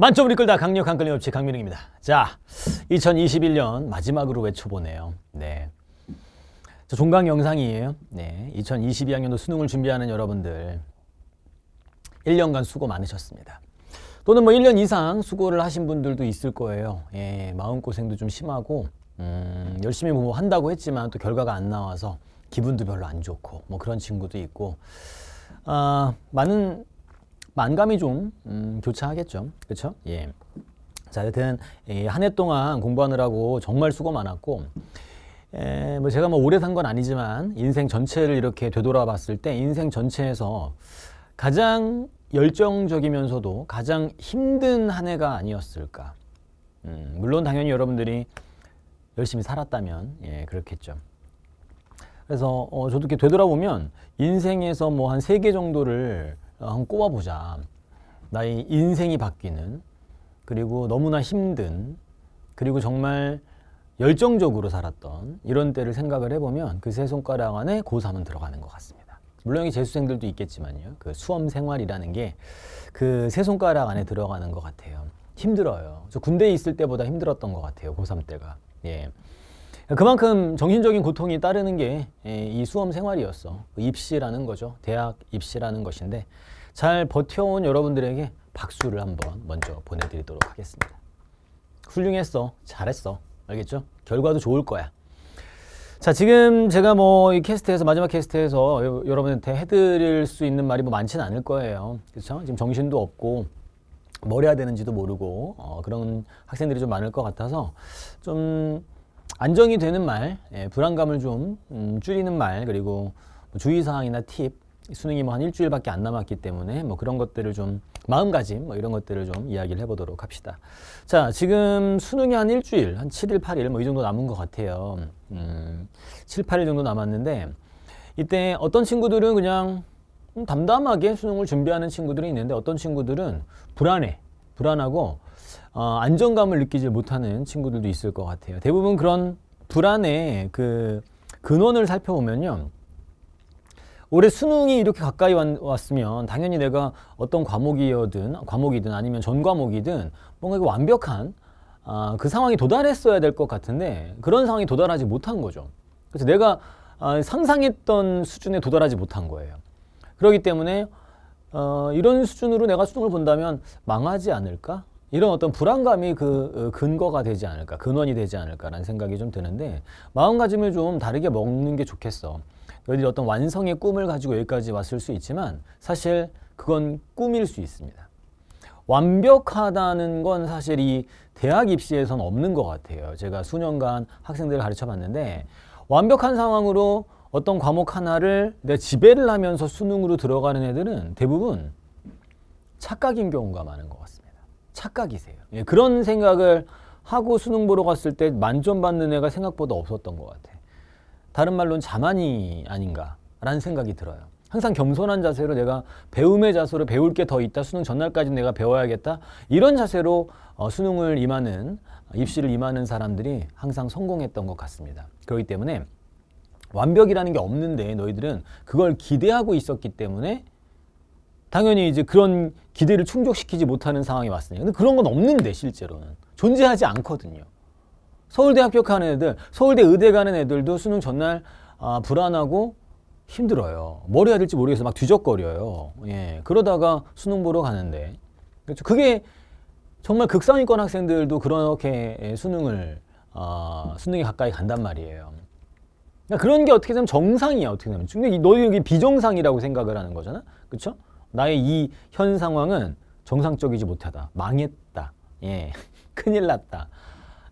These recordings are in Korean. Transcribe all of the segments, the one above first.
만점을 이끌다 강력한 끌림없이 강민웅입니다. 자, 2021년 마지막으로 외쳐보네요. 네. 저 종강 영상이에요. 네. 2022학년도 수능을 준비하는 여러분들 1년간 수고 많으셨습니다. 또는 뭐 1년 이상 수고를 하신 분들도 있을 거예요. 예, 마음고생도 좀 심하고 음, 열심히 뭐 한다고 했지만 또 결과가 안 나와서 기분도 별로 안 좋고 뭐 그런 친구도 있고 아, 많은 만감이 좀 음, 교차하겠죠. 그렇죠? 예. 자, 여튼 한 해 동안 공부하느라고 정말 수고 많았고 에, 뭐 제가 뭐 오래 산 건 아니지만 인생 전체를 이렇게 되돌아봤을 때 인생 전체에서 가장 열정적이면서도 가장 힘든 한 해가 아니었을까. 음, 물론 당연히 여러분들이 열심히 살았다면 예, 그렇겠죠. 그래서 어, 저도 이렇게 되돌아보면 인생에서 뭐 한 세 개 정도를 어, 한번 꼽아보자. 나의 인생이 바뀌는 그리고 너무나 힘든 그리고 정말 열정적으로 살았던 이런 때를 생각을 해보면 그 세 손가락 안에 고3은 들어가는 것 같습니다. 물론 이 재수생들도 있겠지만요. 그 수험 생활이라는 게 그 세 손가락 안에 들어가는 것 같아요. 힘들어요. 저 군대에 있을 때보다 힘들었던 것 같아요. 고3 때가. 예. 그만큼 정신적인 고통이 따르는 게이 예, 수험 생활이었어. 그 입시라는 거죠. 대학 입시라는 것인데 잘 버텨온 여러분들에게 박수를 한번 먼저 보내드리도록 하겠습니다. 훌륭했어. 잘했어. 알겠죠? 결과도 좋을 거야. 자 지금 제가 뭐이 캐스트에서 마지막 캐스트에서 여, 러분한테 해드릴 수 있는 말이 뭐 많지는 않을 거예요 그렇죠 지금 정신도 없고 뭘 해야 되는지도 모르고 어, 그런 학생들이 좀 많을 것 같아서 좀 안정이 되는 말, 예, 불안감을 좀 음, 줄이는 말, 그리고 뭐 주의사항이나 팁, 수능이 뭐 한 일주일밖에 안 남았기 때문에 뭐 그런 것들을 좀 마음가짐 뭐 이런 것들을 좀 이야기를 해보도록 합시다. 자, 지금 수능이 한 일주일, 한 7일, 8일 뭐 이 정도 남은 것 같아요. 음, 7, 8일 정도 남았는데 이때 어떤 친구들은 그냥 음, 담담하게 수능을 준비하는 친구들이 있는데 어떤 친구들은 불안해, 불안하고 어, 안정감을 느끼지 못하는 친구들도 있을 것 같아요. 대부분 그런 불안의 그 근원을 살펴보면요. 올해 수능이 이렇게 가까이 왔으면 당연히 내가 어떤 과목이든 과목이든 아니면 전 과목이든 뭔가 완벽한 아, 그 상황이 도달했어야 될 것 같은데 그런 상황이 도달하지 못한 거죠. 그래서 내가 아, 상상했던 수준에 도달하지 못한 거예요. 그렇기 때문에 어, 이런 수준으로 내가 수능을 본다면 망하지 않을까? 이런 어떤 불안감이 그 어, 근거가 되지 않을까, 근원이 되지 않을까라는 생각이 좀 드는데 마음가짐을 좀 다르게 먹는 게 좋겠어. 여기 어떤 완성의 꿈을 가지고 여기까지 왔을 수 있지만 사실 그건 꿈일 수 있습니다. 완벽하다는 건 사실 이 대학 입시에선 없는 것 같아요. 제가 수년간 학생들을 가르쳐 봤는데 완벽한 상황으로 어떤 과목 하나를 내 지배를 하면서 수능으로 들어가는 애들은 대부분 착각인 경우가 많은 것 같습니다. 착각이세요. 예, 그런 생각을 하고 수능 보러 갔을 때 만점 받는 애가 생각보다 없었던 것 같아. 다른 말로는 자만이 아닌가라는 생각이 들어요. 항상 겸손한 자세로 내가 배움의 자세로 배울 게 더 있다. 수능 전날까지 내가 배워야겠다. 이런 자세로 어, 수능을 임하는 입시를 임하는 사람들이 항상 성공했던 것 같습니다. 그렇기 때문에 완벽이라는 게 없는데 너희들은 그걸 기대하고 있었기 때문에 당연히 이제 그런 기대를 충족시키지 못하는 상황이 왔으니까. 근데 그런 건 없는데 실제로는 존재하지 않거든요. 서울대 합격하는 애들, 서울대 의대 가는 애들도 수능 전날 아, 불안하고 힘들어요. 뭘 해야 될지 모르겠어. 막 뒤적거려요. 예. 그러다가 수능 보러 가는데. 그렇죠. 그게 정말 극상위권 학생들도 그렇게 예, 수능을, 어, 수능에 가까이 간단 말이에요. 그러니까 그런 게 어떻게 되면 정상이야, 어떻게 되면. 근데 너희 여기 비정상이라고 생각을 하는 거잖아. 그쵸? 나의 이 현 상황은 정상적이지 못하다. 망했다. 예. 큰일 났다.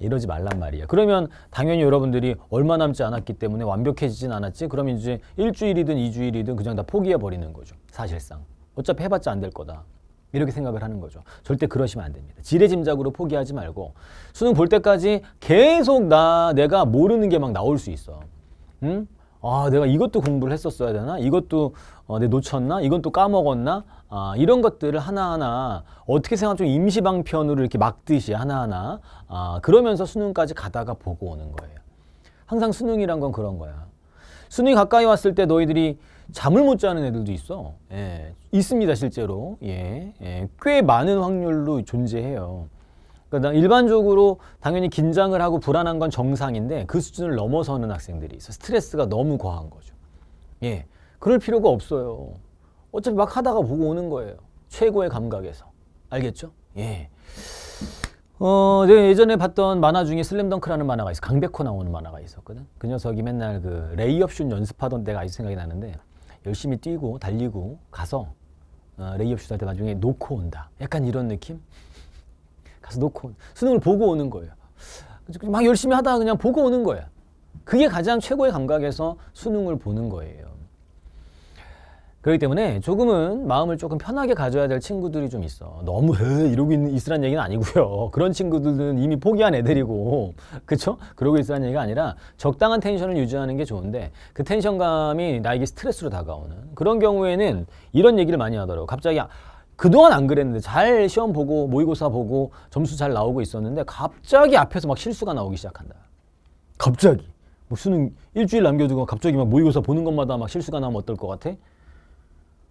이러지 말란 말이야 그러면 당연히 여러분들이 얼마 남지 않았기 때문에 완벽해지진 않았지. 그럼 이제 일주일이든 이주일이든 그냥 다 포기해 버리는 거죠. 사실상. 어차피 해봤자 안 될 거다. 이렇게 생각을 하는 거죠. 절대 그러시면 안 됩니다. 지레짐작으로 포기하지 말고 수능 볼 때까지 계속 나 내가 모르는 게 막 나올 수 있어. 응? 아, 내가 이것도 공부를 했었어야 되나? 이것도 어, 내 놓쳤나? 이건 또 까먹었나? 아, 이런 것들을 하나하나 어떻게 생각하면 좀 임시방편으로 이렇게 막듯이 하나하나 아, 그러면서 수능까지 가다가 보고 오는 거예요. 항상 수능이란 건 그런 거야. 수능이 가까이 왔을 때 너희들이 잠을 못 자는 애들도 있어. 예, 있습니다, 실제로. 예, 예, 꽤 많은 확률로 존재해요. 그러니까 일반적으로 당연히 긴장을 하고 불안한 건 정상인데 그 수준을 넘어서는 학생들이 있어. 스트레스가 너무 과한 거죠. 예. 그럴 필요가 없어요. 어차피 막 하다가 보고 오는 거예요. 최고의 감각에서. 알겠죠? 예. 어, 네, 예전에 봤던 만화 중에 슬램덩크라는 만화가 있어. 강백호 나오는 만화가 있었거든. 그 녀석이 맨날 그 레이업슛 연습하던 때가 아직 생각이 나는데 열심히 뛰고 달리고 가서 어, 레이업슛 할 때 나중에 놓고 온다. 약간 이런 느낌? 가서 놓고 수능을 보고 오는 거예요. 막 열심히 하다가 그냥 보고 오는 거예요 그게 가장 최고의 감각에서 수능을 보는 거예요. 그렇기 때문에 조금은 마음을 조금 편하게 가져야 될 친구들이 좀 있어. 너무 에 이러고 있으란 는 얘기는 아니고요. 그런 친구들은 이미 포기한 애들이고, 그쵸? 그러고 있으는 얘기가 아니라 적당한 텐션을 유지하는 게 좋은데 그 텐션감이 나에게 스트레스로 다가오는 그런 경우에는 이런 얘기를 많이 하더라고. 갑자기 아, 그동안 안 그랬는데 잘 시험 보고 모의고사 보고 점수 잘 나오고 있었는데 갑자기 앞에서 막 실수가 나오기 시작한다. 갑자기. 뭐 수능 일주일 남겨두고 갑자기 막 모의고사 보는 것마다 막 실수가 나면 어떨 것 같아?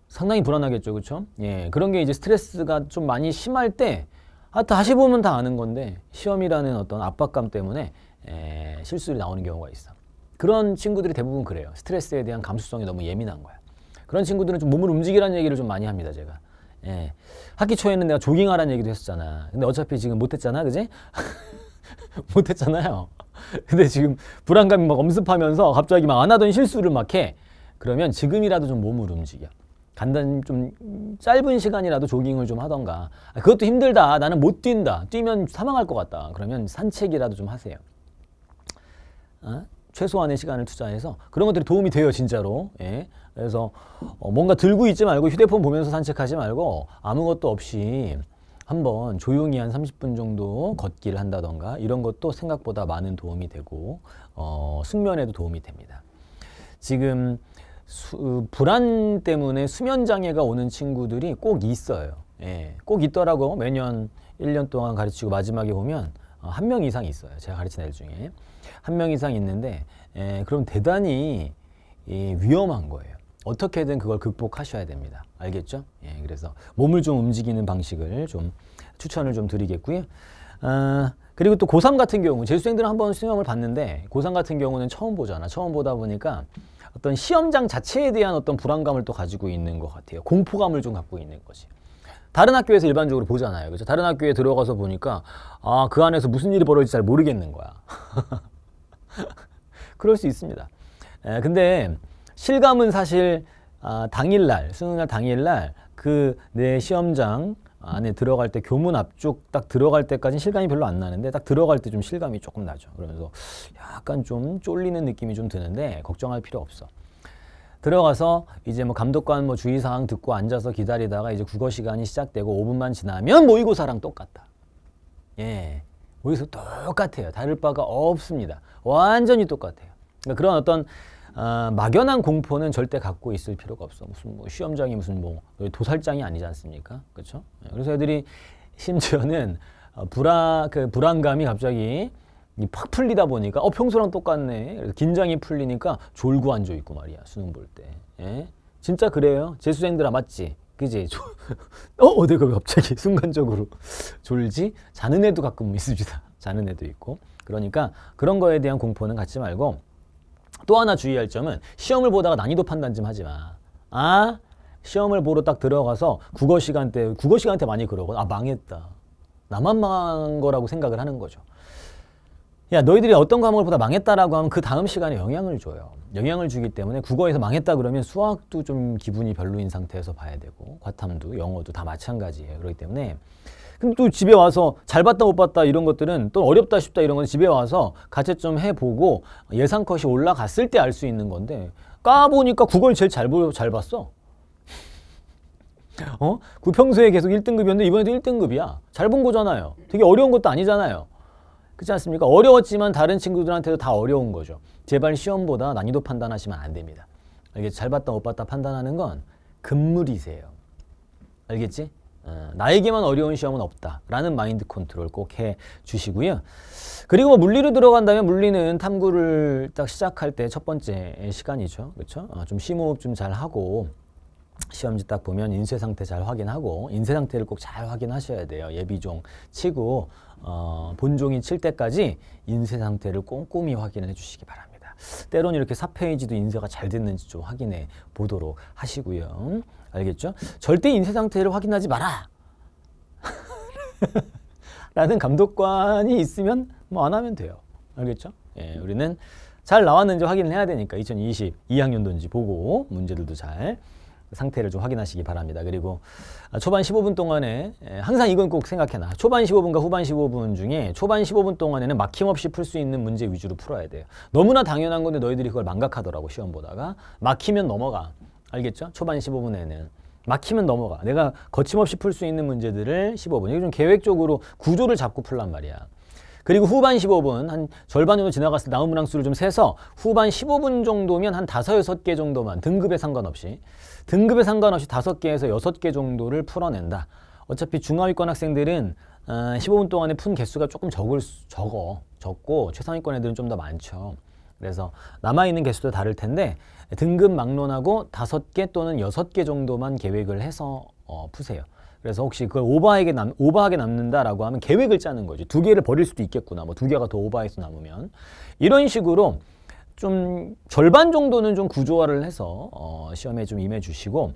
상당히 불안하겠죠, 그렇죠? 예, 그런 게 이제 스트레스가 좀 많이 심할 때, 아, 다시 보면 다 아는 건데 시험이라는 어떤 압박감 때문에 에, 실수를 나오는 경우가 있어. 그런 친구들이 대부분 그래요. 스트레스에 대한 감수성이 너무 예민한 거야. 그런 친구들은 좀 몸을 움직이라는 얘기를 좀 많이 합니다, 제가. 예. 학기 초에는 내가 조깅하라는 얘기도 했었잖아. 근데 어차피 지금 못했잖아, 그지? 못했잖아요. 근데 지금 불안감이 막 엄습하면서 갑자기 막 안 하던 실수를 막 해. 그러면 지금이라도 좀 몸을 움직여. 간단히 좀 짧은 시간이라도 조깅을 좀 하던가. 아, 그것도 힘들다. 나는 못 뛴다. 뛰면 사망할 것 같다. 그러면 산책이라도 좀 하세요. 어? 최소한의 시간을 투자해서 그런 것들이 도움이 돼요 진짜로 예. 그래서 어, 뭔가 들고 있지 말고 휴대폰 보면서 산책하지 말고 아무것도 없이 한번 조용히 한 30분 정도 걷기를 한다던가 이런 것도 생각보다 많은 도움이 되고 어, 숙면에도 도움이 됩니다 지금 수, 불안 때문에 수면 장애가 오는 친구들이 꼭 있어요 예, 꼭 있더라고 매년 1년 동안 가르치고 마지막에 보면 어, 한명 이상 있어요. 제가 가르친 애들 중에 한 명 이상 있는데 에, 예, 그럼 대단히 이, 예, 위험한 거예요. 어떻게든 그걸 극복하셔야 됩니다. 알겠죠? 예, 그래서 몸을 좀 움직이는 방식을 좀 추천을 좀 드리겠고요. 아, 그리고 또 고3 같은 경우 재수생들은 한 번 수능을 봤는데 고3 같은 경우는 처음 보잖아. 처음 보다 보니까 어떤 시험장 자체에 대한 어떤 불안감을 또 가지고 있는 것 같아요. 공포감을 좀 갖고 있는 거지. 다른 학교에서 일반적으로 보잖아요. 그죠? 다른 학교에 들어가서 보니까 아, 그 안에서 무슨 일이 벌어질지 잘 모르겠는 거야. 그럴 수 있습니다. 에, 예, 근데 실감은 사실 아, 당일날, 수능날 당일날 그 내 시험장 안에 들어갈 때 교문 앞쪽 딱 들어갈 때까지 실감이 별로 안 나는데 딱 들어갈 때 좀 실감이 조금 나죠. 그러면서 약간 좀 쫄리는 느낌이 좀 드는데 걱정할 필요 없어. 들어가서 이제 뭐 감독관 뭐 주의사항 듣고 앉아서 기다리다가 이제 국어 시간이 시작되고 5분만 지나면 모의고사랑 똑같다. 예. 모의고사 똑같아요. 다를 바가 없습니다. 완전히 똑같아요. 그러니까 그런 어떤 어, 막연한 공포는 절대 갖고 있을 필요가 없어. 무슨 뭐 시험장이 무슨 뭐 도살장이 아니지 않습니까? 그렇죠? 그래서 애들이 심지어는 어, 불안 그 불안감이 갑자기 팍 풀리다 보니까 어 평소랑 똑같네. 그래서 긴장이 풀리니까 졸고 앉아 있고 말이야 수능 볼 때. 예? 진짜 그래요. 재수생들아 맞지? 그지? 조... 어 내가 갑자기 순간적으로 졸지? 자는 애도 가끔 있습니다. 자는 애도 있고. 그러니까 그런 거에 대한 공포는 갖지 말고 또 하나 주의할 점은 시험을 보다가 난이도 판단 좀 하지 마. 아 시험을 보러 딱 들어가서 국어 시간 때 국어 시간 때 많이 그러고 아 망했다. 나만 망한 거라고 생각을 하는 거죠. 야 너희들이 어떤 과목을 보다 망했다라고 하면 그 다음 시간에 영향을 줘요. 영향을 주기 때문에 국어에서 망했다 그러면 수학도 좀 기분이 별로인 상태에서 봐야 되고 과탐도 영어도 다 마찬가지예요. 그렇기 때문에 근데 또 집에 와서 잘 봤다 못 봤다 이런 것들은 또 어렵다 쉽다 이런 건 집에 와서 가채점 해보고 예상컷이 올라갔을 때 알 수 있는 건데 까보니까 국어를 제일 잘, 보, 잘 봤어. 어? 그 평소에 계속 1등급이었는데 이번에도 1등급이야. 잘 본 거잖아요. 되게 어려운 것도 아니잖아요. 그렇지 않습니까? 어려웠지만 다른 친구들한테도 다 어려운 거죠. 제발 시험보다 난이도 판단하시면 안 됩니다. 이게 잘 봤다 못 봤다 판단하는 건 금물이세요. 알겠지? 어, 나에게만 어려운 시험은 없다라는 마인드 컨트롤 꼭 해 주시고요. 그리고 뭐 물리로 들어간다면 물리는 탐구를 딱 시작할 때 첫 번째 시간이죠. 그렇죠? 어, 좀 심호흡 좀 잘 하고 시험지 딱 보면 인쇄 상태 잘 확인하고 인쇄 상태를 꼭 잘 확인하셔야 돼요. 예비종 치고 어, 본종이 칠 때까지 인쇄 상태를 꼼꼼히 확인해 주시기 바랍니다. 때론 이렇게 4페이지도 인쇄가 잘 됐는지 좀 확인해 보도록 하시고요. 알겠죠? 절대 인쇄 상태를 확인하지 마라! 라는 감독관이 있으면 뭐 안 하면 돼요. 알겠죠? 예, 우리는 잘 나왔는지 확인을 해야 되니까 2022학년도인지 보고 문제들도 잘 상태를 좀 확인하시기 바랍니다. 그리고 아, 초반 15분 동안에 항상 이건 꼭 생각해놔. 초반 15분과 후반 15분 중에 초반 15분 동안에는 막힘없이 풀 수 있는 문제 위주로 풀어야 돼요. 너무나 당연한 건데 너희들이 그걸 망각하더라고 시험 보다가 막히면 넘어가. 알겠죠? 초반 15분에는. 막히면 넘어가. 내가 거침없이 풀 수 있는 문제들을 15분. 이거 좀 계획적으로 구조를 잡고 풀란 말이야. 그리고 후반 15분 한 절반 정도 지나갔을 때 나온 문항 수를 좀 세서 후반 15분 정도면 한 다섯 여섯 개 정도만 등급에 상관없이 등급에 상관없이 다섯 개에서 여섯 개 정도를 풀어낸다. 어차피 중하위권 학생들은 어, 15분 동안에 푼 개수가 조금 적을 수, 적어 적고 최상위권 애들은 좀 더 많죠. 그래서 남아있는 개수도 다를 텐데 등급 막론하고 다섯 개 또는 여섯 개 정도만 계획을 해서 어, 푸세요. 그래서 혹시 그걸 오버하게, 남, 오버하게 남는다라고 하면 계획을 짜는 거지. 두 개를 버릴 수도 있겠구나. 뭐 두 개가 더 오버해서 남으면. 이런 식으로 좀 절반 정도는 좀 구조화를 해서 어, 시험에 좀 임해 주시고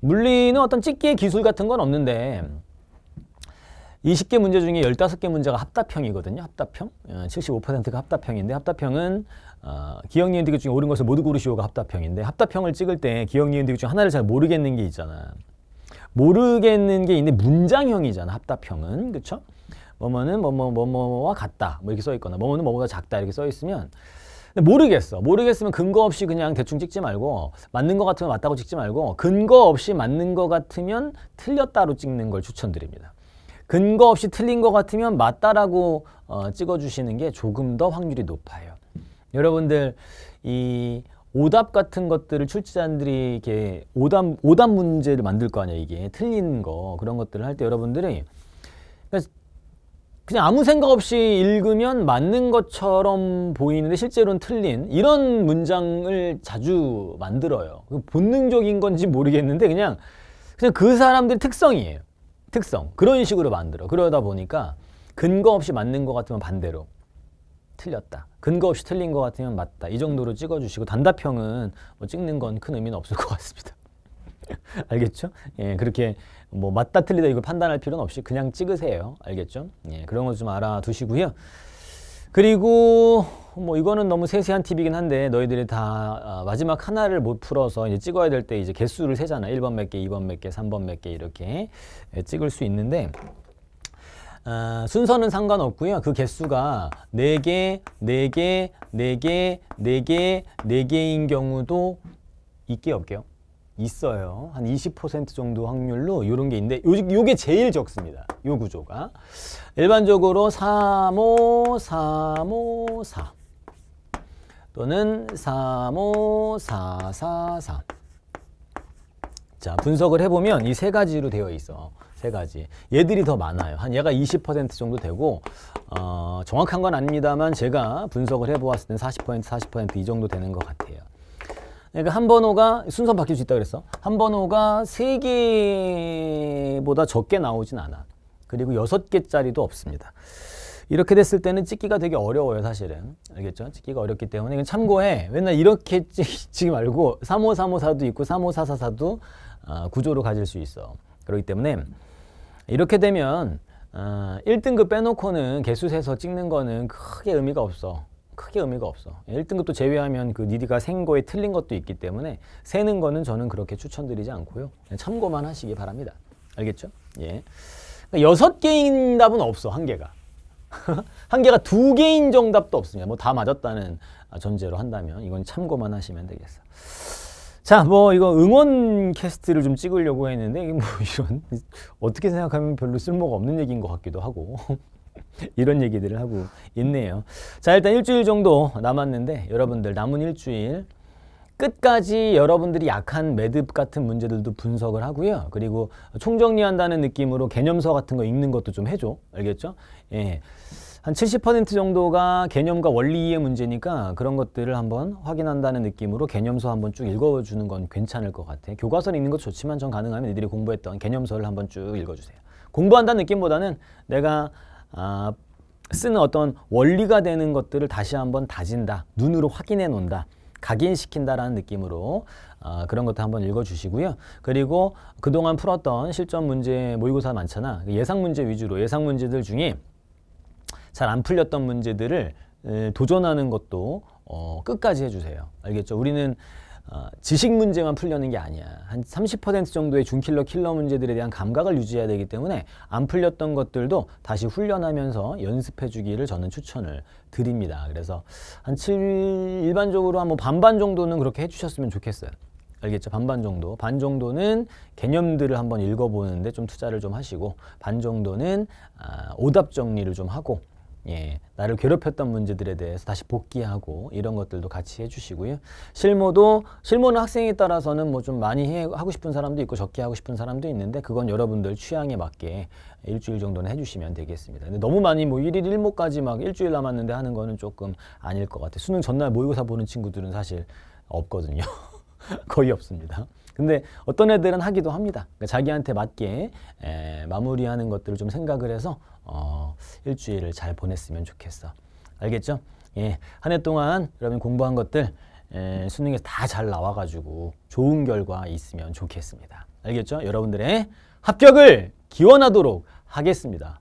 물리는 어떤 찍기의 기술 같은 건 없는데 20개 문제 중에 15개 문제가 합답형이거든요. 합답형. 75%가 어, 합답형인데 합답형은 어, 기억, 니은, 디귿 중에 옳은 것을 모두 고르시오가 합답형인데 합답형을 찍을 때 기억, 니은, 디귿 중 하나를 잘 모르겠는 게 있잖아. 요 모르겠는 게 있는데 문장형이잖아 합답형은 그쵸? 뭐뭐는 뭐뭐뭐뭐와 같다 뭐 이렇게 써 있거나 뭐뭐는 뭐뭐가 작다 이렇게 써 있으면 모르겠어. 모르겠으면 근거 없이 그냥 대충 찍지 말고 맞는 것 같으면 맞다고 찍지 말고 근거 없이 맞는 것 같으면 틀렸다로 찍는 걸 추천드립니다. 근거 없이 틀린 것 같으면 맞다라고 어, 찍어주시는 게 조금 더 확률이 높아요. 여러분들 이 오답 같은 것들을 출제자들이 이렇게 오답 오답 문제를 만들 거 아니야 이게 틀린 거 그런 것들을 할 때 여러분들이 그러니까 그냥 아무 생각 없이 읽으면 맞는 것처럼 보이는데 실제로는 틀린 이런 문장을 자주 만들어요. 그 본능적인 건지 모르겠는데 그냥 그냥 그 사람들의 특성이에요. 특성 그런 식으로 만들어. 그러다 보니까 근거 없이 맞는 것 같으면 반대로 틀렸다. 근거 없이 틀린 것 같으면 맞다. 이 정도로 찍어주시고 단답형은 뭐 찍는 건 큰 의미는 없을 것 같습니다. 알겠죠? 예, 그렇게 뭐 맞다 틀리다 이걸 판단할 필요는 없이 그냥 찍으세요. 알겠죠? 예, 그런 거 좀 알아두시고요. 그리고 뭐 이거는 너무 세세한 팁이긴 한데 너희들이 다 아, 마지막 하나를 못 풀어서 이제 찍어야 될 때 이제 개수를 세잖아. 1번 몇 개, 2번 몇 개, 3번 몇 개 이렇게 예, 찍을 수 있는데 어, 순서는 상관없고요. 그 개수가 4개, 4개, 4개, 4개, 4개인 경우도 있게 없게요? 있어요. 한 20% 정도 확률로 이런 게 있는데 요, 요게 제일 적습니다. 요 구조가. 일반적으로 3, 5, 3, 5, 4 또는 3, 5, 4, 4, 4 자, 분석을 해보면 이 세 가지로 되어 있어. 세 가지. 얘들이 더 많아요. 한 얘가 20% 정도 되고 어, 정확한 건 아닙니다만 제가 분석을 해보았을 땐 40%, 40%이 정도 되는 것 같아요. 그러니까 한 번호가 순서 바뀔 수 있다 그랬어. 한 번호가 세 개보다 적게 나오진 않아. 그리고 여섯 개짜리도 없습니다. 이렇게 됐을 때는 찍기가 되게 어려워요, 사실은. 알겠죠? 찍기가 어렵기 때문에 이건 참고해. 맨날 이렇게 찍지 말고 35354도 있고 35444도 어, 구조로 가질 수 있어. 그렇기 때문에 이렇게 되면 어, 1등급 빼놓고는 개수 세서 찍는 거는 크게 의미가 없어. 크게 의미가 없어. 1등급도 제외하면 그 니디가 생거에 틀린 것도 있기 때문에 세는 거는 저는 그렇게 추천드리지 않고요. 참고만 하시기 바랍니다. 알겠죠? 예. 그러니까 여섯 개인 답은 없어, 한 개가. 한 개가 두 개인 정답도 없습니다. 뭐 다 맞았다는 전제로 한다면 이건 참고만 하시면 되겠어. 자, 뭐 이거 응원 캐스트를 좀 찍으려고 했는데 뭐 이런 어떻게 생각하면 별로 쓸모가 없는 얘기인 것 같기도 하고 이런 얘기들을 하고 있네요. 자, 일단 일주일 정도 남았는데 여러분들 남은 일주일 끝까지 여러분들이 약한 매듭 같은 문제들도 분석을 하고요. 그리고 총정리한다는 느낌으로 개념서 같은 거 읽는 것도 좀 해줘. 알겠죠? 예. 한70% 정도가 개념과 원리의 문제니까 그런 것들을 한번 확인한다는 느낌으로 개념서 한번 쭉 읽어주는 건 괜찮을 것 같아요. 교과서는 있는 것 좋지만 전 가능하면 애들이 공부했던 개념서를 한번 쭉 읽어주세요. 공부한다는 느낌보다는 내가 아, 쓰는 어떤 원리가 되는 것들을 다시 한번 다진다. 눈으로 확인해 놓는다. 각인시킨다라는 느낌으로 어, 그런 것도 한번 읽어주시고요. 그리고 그동안 풀었던 실전 문제 모의고사 많잖아. 그 예상 문제 위주로 예상 문제들 중에 잘안 풀렸던 문제들을 도전하는 것도 어, 끝까지 해주세요. 알겠죠? 우리는 어, 지식 문제만 풀려는 게 아니야. 한 30% 정도의 준킬러 킬러 문제들에 대한 감각을 유지해야 되기 때문에 안 풀렸던 것들도 다시 훈련하면서 연습해 주기를 저는 추천을 드립니다. 그래서 한 7, 일반적으로 한뭐 반반 정도는 그렇게 해주셨으면 좋겠어요. 알겠죠? 반반 정도. 반 정도는 개념들을 한번 읽어보는데 좀 투자를 좀 하시고 반 정도는 아, 오답 정리를 좀 하고 예, 나를 괴롭혔던 문제들에 대해서 다시 복귀하고 이런 것들도 같이 해주시고요. 실무도 실무는 학생에 따라서는 뭐 좀 많이 해, 하고 싶은 사람도 있고 적게 하고 싶은 사람도 있는데 그건 여러분들 취향에 맞게 일주일 정도는 해주시면 되겠습니다. 근데 너무 많이 뭐 1일 1모까지 막 일주일 남았는데 하는 거는 조금 아닐 것 같아요. 수능 전날 모의고사 보는 친구들은 사실 없거든요. 거의 없습니다. 근데 어떤 애들은 하기도 합니다. 그러니까 자기한테 맞게 에, 마무리하는 것들을 좀 생각을 해서 어, 일주일을 잘 보냈으면 좋겠어. 알겠죠? 예, 한 해 동안 여러분 공부한 것들 에, 예, 수능에서 다 잘 나와가지고 좋은 결과 있으면 좋겠습니다. 알겠죠? 여러분들의 합격을 기원하도록 하겠습니다.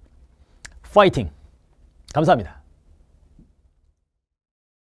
파이팅! 감사합니다.